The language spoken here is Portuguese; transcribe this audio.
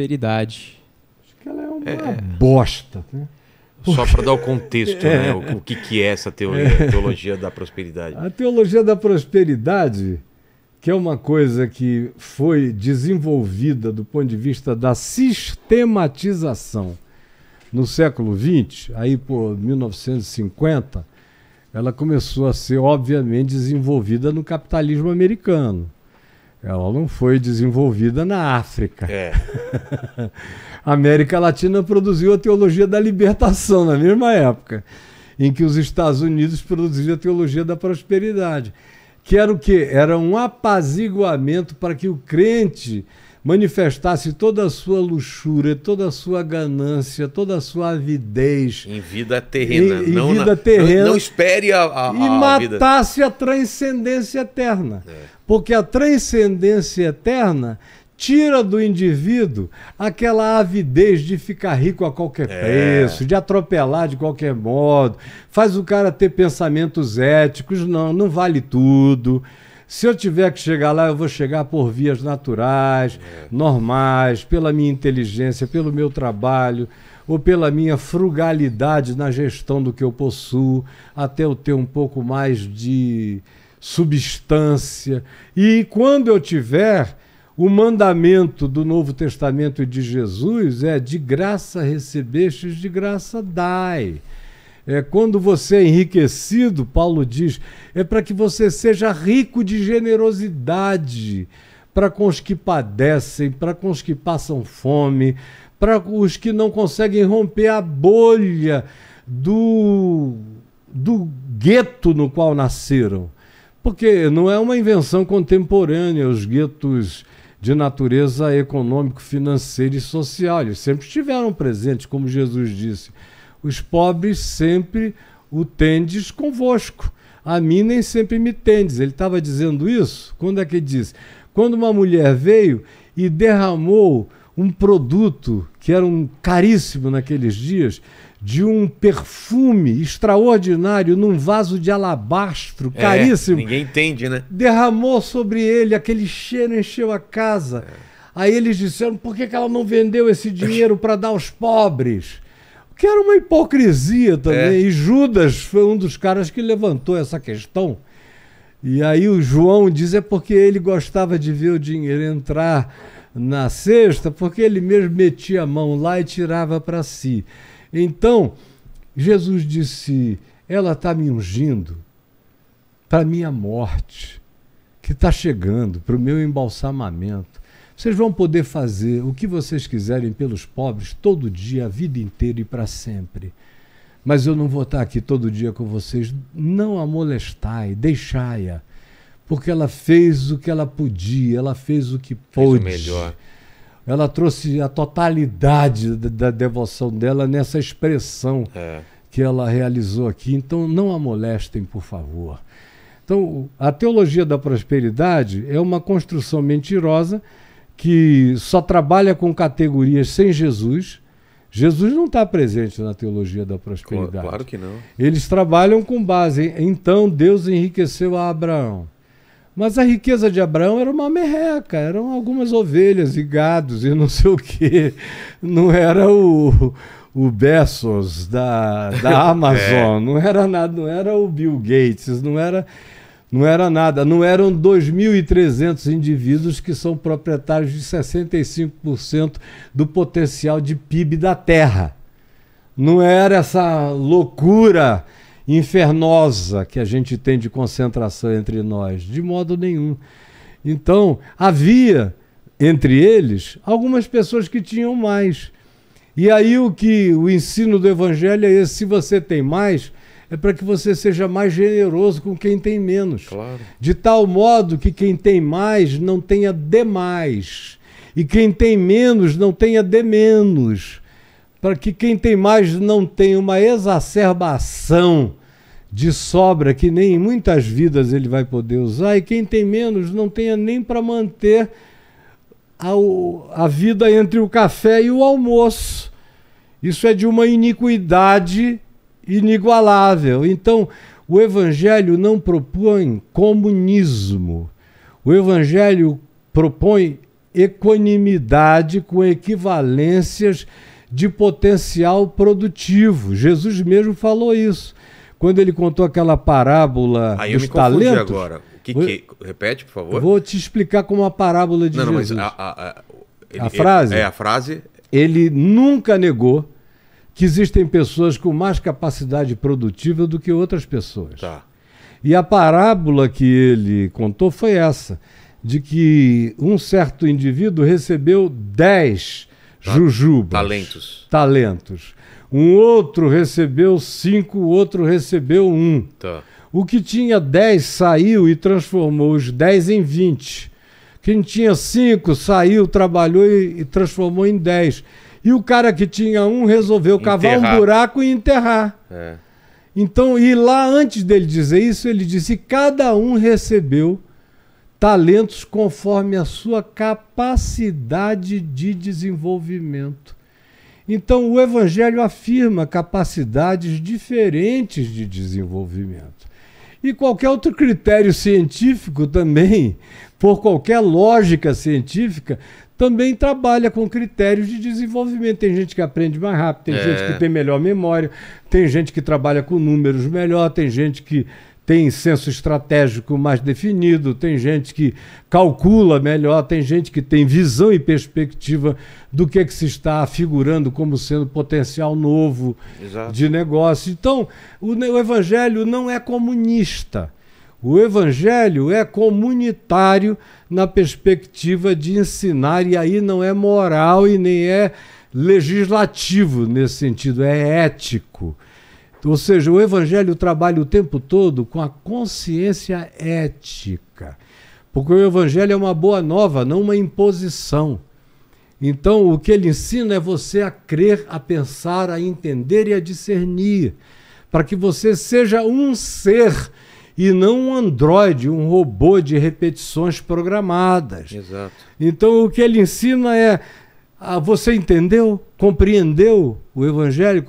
prosperidade. Acho que ela é uma é. é. bosta. Né? Só para dar o contexto, é. né? o, o que, que, é essa teoria, é. teologia da prosperidade? A teologia da prosperidade, que é uma coisa que foi desenvolvida do ponto de vista da sistematização no século XX, aí por 1950, ela começou a ser obviamente desenvolvida no capitalismo americano. Ela não foi desenvolvida na África. É. a América Latina produziu a teologia da libertação na mesma época em que os Estados Unidos produziam a teologia da prosperidade, que era o quê? Era um apaziguamento para que o crente manifestasse toda a sua luxúria, toda a sua ganância, toda a sua avidez. Em vida terrena. Em, em não vida na, terrena. Não, não espere a, a, e a matasse vida. a transcendência eterna. É porque a transcendência eterna tira do indivíduo aquela avidez de ficar rico a qualquer é. preço, de atropelar de qualquer modo, faz o cara ter pensamentos éticos, não, não vale tudo. Se eu tiver que chegar lá, eu vou chegar por vias naturais, é. normais, pela minha inteligência, pelo meu trabalho ou pela minha frugalidade na gestão do que eu possuo, até eu ter um pouco mais de substância. E quando eu tiver, o mandamento do Novo Testamento de Jesus é: de graça recebestes, de graça dai. É, quando você é enriquecido, Paulo diz, é para que você seja rico de generosidade para com os que padecem, para com os que passam fome, para os que não conseguem romper a bolha do, do gueto no qual nasceram. Porque não é uma invenção contemporânea os guetos de natureza econômico, financeira e social. Eles sempre estiveram presentes, como Jesus disse. Os pobres sempre o tendes convosco. A mim nem sempre me tendes. Ele estava dizendo isso? Quando é que ele disse? Quando uma mulher veio e derramou um produto que era um caríssimo naqueles dias, de um perfume extraordinário num vaso de alabastro, é, caríssimo. Ninguém entende, né? Derramou sobre ele, aquele cheiro encheu a casa. É. Aí eles disseram: por que, que ela não vendeu esse dinheiro para dar aos pobres? Que era uma hipocrisia também. É. E Judas foi um dos caras que levantou essa questão. E aí o João diz: é porque ele gostava de ver o dinheiro entrar na cesta, porque ele mesmo metia a mão lá e tirava para si. Então, Jesus disse: Ela está me ungindo para minha morte, que está chegando, para o meu embalsamamento. Vocês vão poder fazer o que vocês quiserem pelos pobres todo dia, a vida inteira e para sempre. Mas eu não vou estar tá aqui todo dia com vocês. Não a molestai, deixai-a porque ela fez o que ela podia, ela fez o que pôde. Fez o melhor. Ela trouxe a totalidade da, devoção dela nessa expressão é. que ela realizou aqui. Então, não a molestem, por favor. Então, a teologia da prosperidade é uma construção mentirosa que só trabalha com categorias sem Jesus. Jesus não está presente na teologia da prosperidade. Claro que não. Eles trabalham com base em então Deus enriqueceu a Abraão. Mas a riqueza de Abraão era uma merreca, eram algumas ovelhas e gados e não sei o quê. Não era o, o Bessos da, da Amazon, é. não era nada, não era o Bill Gates, não era, não era nada. Não eram 2.300 indivíduos que são proprietários de 65% do potencial de PIB da Terra. Não era essa loucura infernosa que a gente tem de concentração entre nós, de modo nenhum. Então, havia entre eles algumas pessoas que tinham mais. E aí o que o ensino do evangelho é esse, se você tem mais, é para que você seja mais generoso com quem tem menos. Claro. De tal modo que quem tem mais não tenha demais. E quem tem menos não tenha de menos. Para que quem tem mais não tenha uma exacerbação de sobra que nem em muitas vidas ele vai poder usar, e quem tem menos não tenha nem para manter a, a vida entre o café e o almoço. Isso é de uma iniquidade inigualável. Então, o Evangelho não propõe comunismo. O Evangelho propõe equanimidade com equivalências de potencial produtivo. Jesus mesmo falou isso quando ele contou aquela parábola Aí dos eu me talentos. agora. que, que Repete, por favor. Vou te explicar como a parábola de não, Jesus. Não, mas a, a, a, ele, a frase. é a frase. Ele nunca negou que existem pessoas com mais capacidade produtiva do que outras pessoas. Tá. E a parábola que ele contou foi essa, de que um certo indivíduo recebeu dez jujubas. Talentos. Talentos. Um outro recebeu cinco, o outro recebeu um. Tá. O que tinha dez saiu e transformou os dez em vinte. Quem tinha cinco saiu, trabalhou e, e transformou em dez. E o cara que tinha um resolveu enterrar. cavar um buraco e enterrar. É. Então, e lá antes dele dizer isso, ele disse: cada um recebeu talentos conforme a sua capacidade de desenvolvimento. Então, o Evangelho afirma capacidades diferentes de desenvolvimento. E qualquer outro critério científico também, por qualquer lógica científica, também trabalha com critérios de desenvolvimento. Tem gente que aprende mais rápido, tem é. gente que tem melhor memória, tem gente que trabalha com números melhor, tem gente que tem senso estratégico mais definido, tem gente que calcula melhor, tem gente que tem visão e perspectiva do que, é que se está figurando como sendo potencial novo Exato. de negócio. Então, o, o evangelho não é comunista. O evangelho é comunitário na perspectiva de ensinar, e aí não é moral e nem é legislativo nesse sentido, é ético. Ou seja, o Evangelho trabalha o tempo todo com a consciência ética. Porque o Evangelho é uma boa nova, não uma imposição. Então, o que ele ensina é você a crer, a pensar, a entender e a discernir, para que você seja um ser e não um androide, um robô de repetições programadas. Exato. Então, o que ele ensina é: ah, você entendeu, compreendeu o Evangelho?